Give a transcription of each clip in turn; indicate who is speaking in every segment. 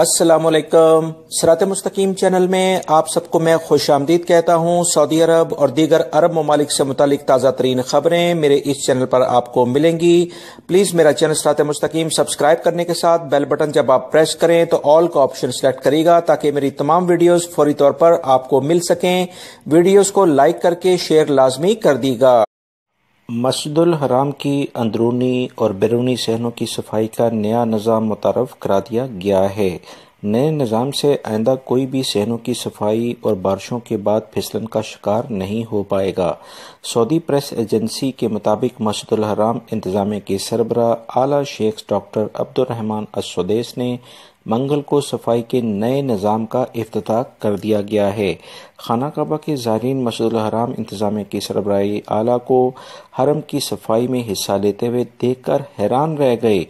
Speaker 1: السلام علیکم سرات مستقیم چینل میں آپ سب کو میں خوش آمدید کہتا ہوں سعودی عرب اور دیگر عرب ممالک سے متعلق تازہ ترین خبریں میرے اس چینل پر آپ کو ملیں گی پلیز میرا چینل سرات مستقیم سبسکرائب کرنے کے ساتھ بیل بٹن جب آپ پریس کریں تو آل کا آپشن سلیکٹ کرے گا تاکہ میری تمام ویڈیوز فوری طور پر آپ کو مل سکیں ویڈیوز کو لائک کر کے شیئر لازمی کر دی گا مسجد الحرام کی اندرونی اور بیرونی صحنوں کی صفائی کا نیا نظام متعارف کرا دیا گیا ہے نئے نظام سے آئندہ کوئی بھی سہنوں کی صفائی اور بارشوں کے بعد پھسلن کا شکار نہیں ہو پائے گا سعودی پریس ایجنسی کے مطابق مسجد الحرام انتظامیہ کے سربراہ اعلی شیخ ڈاکٹر عبد الرحمن السودیس نے منگل کو صفائی کے نئے نظام کا افتتاح کر دیا گیا ہے خانہ کعبہ کے زائرین مسجد الحرام انتظامیہ کے سربراہی اعلیٰ کو حرم کی صفائی میں حصہ لیتے ہوئے دیکھ کر حیران رہ گئے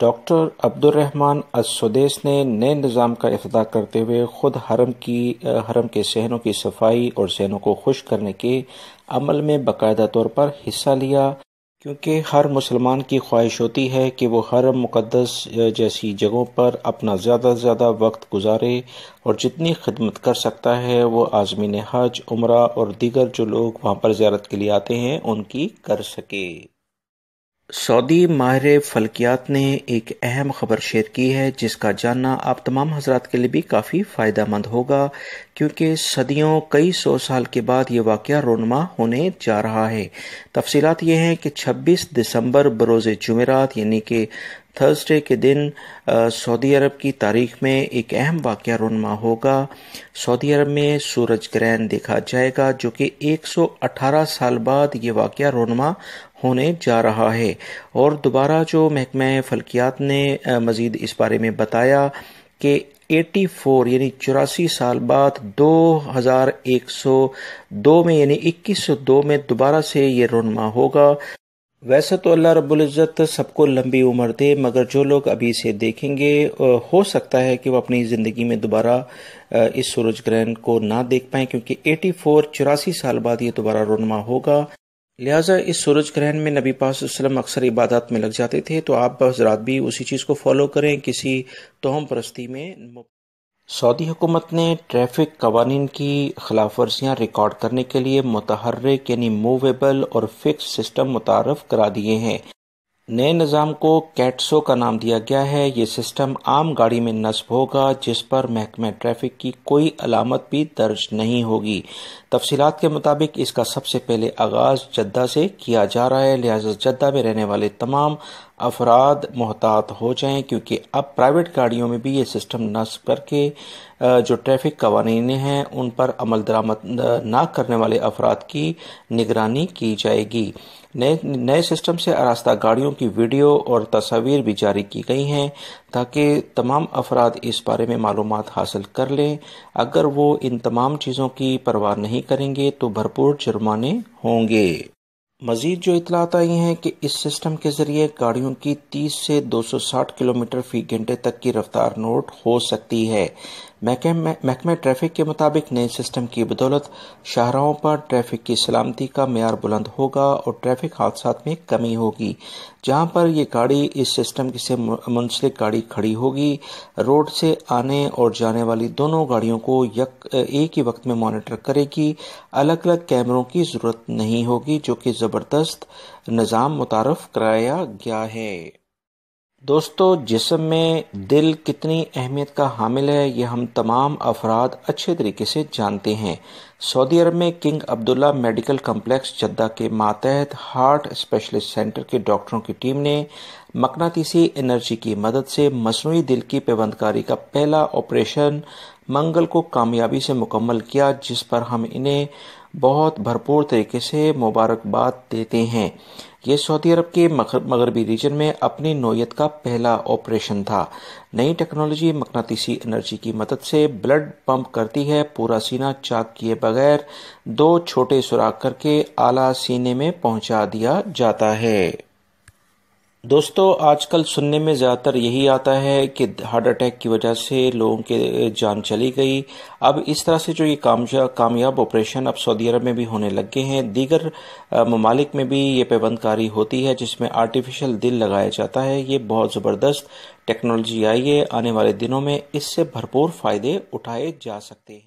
Speaker 1: ڈاکٹر عبد الرحمن السدیس نے نئے نظام کا افتتاح کرتے ہوئے خود حرم کی حرم کے سہنوں کی صفائی اور سہنوں کو خشک کرنے کے عمل میں باقاعدہ طور پر حصہ لیا کیونکہ ہر مسلمان کی خواہش ہوتی ہے کہ وہ حرم مقدس جیسی جگہوں پر اپنا زیادہ سے زیادہ وقت گزارے اور جتنی خدمت کر سکتا ہے وہ آزمین حج عمرہ اور دیگر جو لوگ وہاں پر زیارت کے لیے آتے ہیں ان کی کر سکے سعودی ماہر فلکیات نے ایک اہم خبر شیئر کی ہے جس کا جاننا آپ تمام حضرات کے لیے بھی کافی فائدہ مند ہوگا کیونکہ صدیوں کئی سو سال کے بعد یہ واقعہ رونما ہونے جا رہا ہے تفصیلات یہ ہیں کہ چھبیس دسمبر بروز جمعرات یعنی کہ تھرسڈے کے دن سعودی عرب کی تاریخ میں ایک اہم واقعہ رونما ہوگا سعودی عرب میں سورج گرہن دیکھا جائے گا جو کہ ایک سو اٹھارہ سال بعد یہ واقعہ رونما ہونے جا رہا ہے اور دوبارہ جو محکمہ فلکیات نے مزید اس بارے میں بتایا کہ ایٹی فور یعنی چوراسی سال بعد دو ہزار ایک سو دو میں یعنی اکیس سو دو میں دوبارہ سے یہ رونما ہوگا ویسے تو اللہ رب العزت سب کو لمبی عمر دے مگر جو لوگ ابھی اسے دیکھیں گے ہو سکتا ہے کہ وہ اپنی زندگی میں دوبارہ اس سورج گرہن کو نہ دیکھ پائیں کیونکہ ایٹی فور چوراسی سال بعد یہ دوبارہ رونما ہوگا لہٰذا اس سورج گرہن میں نبی پاس وسلم اکثر عبادات میں لگ جاتے تھے تو آپ حضرات بھی اسی چیز کو فالو کریں کسی توہم پرستی میں سعودی حکومت نے ٹریفک قوانین کی خلاف ورزیاں ریکارڈ کرنے کے لیے متحرک یعنی موویبل اور فکس سسٹم متعارف کرا دیے ہیں نئے نظام کو کیٹسو کا نام دیا گیا ہے یہ سسٹم عام گاڑی میں نصب ہوگا جس پر محکمہ ٹریفک کی کوئی علامت بھی درج نہیں ہوگی تفصیلات کے مطابق اس کا سب سے پہلے آغاز جدہ سے کیا جا رہا ہے لہذا جدہ میں رہنے والے تمام افراد محتاط ہو جائیں کیونکہ اب پرائیویٹ گاڑیوں میں بھی یہ سسٹم نصب کر کے جو ٹریفک قوانین ہیں ان پر عمل درآمد نہ کرنے والے افراد کی نگرانی کی جائے گی نئے سسٹم سے آراستہ گاڑیوں کی ویڈیو اور تصاویر بھی جاری کی گئی ہیں تاکہ تمام افراد اس بارے میں معلومات حاصل کر لیں اگر وہ ان تمام چیزوں کی پرواہ نہیں کریں گے تو بھرپور جرمانے ہوں گے مزید جو اطلاعات آئی ہیں کہ اس سسٹم کے ذریعے گاڑیوں کی تیس سے دو سو ساٹھ کلومیٹر فی گھنٹے تک کی رفتار نوٹ ہو سکتی ہے محکمہ ٹریفک کے مطابق نئے سسٹم کی بدولت شاہراہوں پر ٹریفک کی سلامتی کا معیار بلند ہوگا اور ٹریفک حادثات میں کمی ہوگی جہاں پر یہ گاڑی اس سسٹم سے منسلک گاڑی کھڑی ہوگی روڈ سے آنے اور جانے والی دونوں گاڑیوں کو ایک ہی وقت میں مانیٹر کرے گی الگ الگ کیمروں کی ضرورت نہیں ہوگی جو کہ زبردست نظام متعارف کرایا گیا ہے دوستو جسم میں دل کتنی اہمیت کا حامل ہے یہ ہم تمام افراد اچھے طریقے سے جانتے ہیں سعودی عرب میں king Abdullah medical complex Jeddah کے ماتحت ہارٹ اسپیشلسٹ سینٹر کے ڈاکٹروں کی ٹیم نے مقناطیسی انرجی کی مدد سے مصنوعی دل کی پیوند کاری کا پہلا آپریشن منگل کو کامیابی سے مکمل کیا جس پر ہم انہیں بہت بھرپور طریقے سے مبارکباد دیتے ہیں یہ سعودی عرب کے مغربی ریجن میں اپنی نوعیت کا پہلا آپریشن تھا نئی ٹیکنالوجی مقناطیسی انرجی کی مدد سے بلڈ پمپ کرتی ہے پورا سینہ چاک کیے بغیر دو چھوٹے سوراخ کر کے آلہ سینے میں پہنچا دیا جاتا ہے دوستو آج کل سننے میں زیادہ تر یہی آتا ہے کہ ہارٹ اٹیک کی وجہ سے لوگوں کے جان چلی گئی اب اس طرح سے جو یہ کامیاب آپریشن اب سعودی عرب میں بھی ہونے لگے ہیں دیگر ممالک میں بھی یہ پیبند کاری ہوتی ہے جس میں آرٹیفیشل دل لگایا جاتا ہے یہ بہت زبردست ٹیکنالوجی آئی ہے آنے والے دنوں میں اس سے بھرپور فائدے اٹھائے جا سکتے ہیں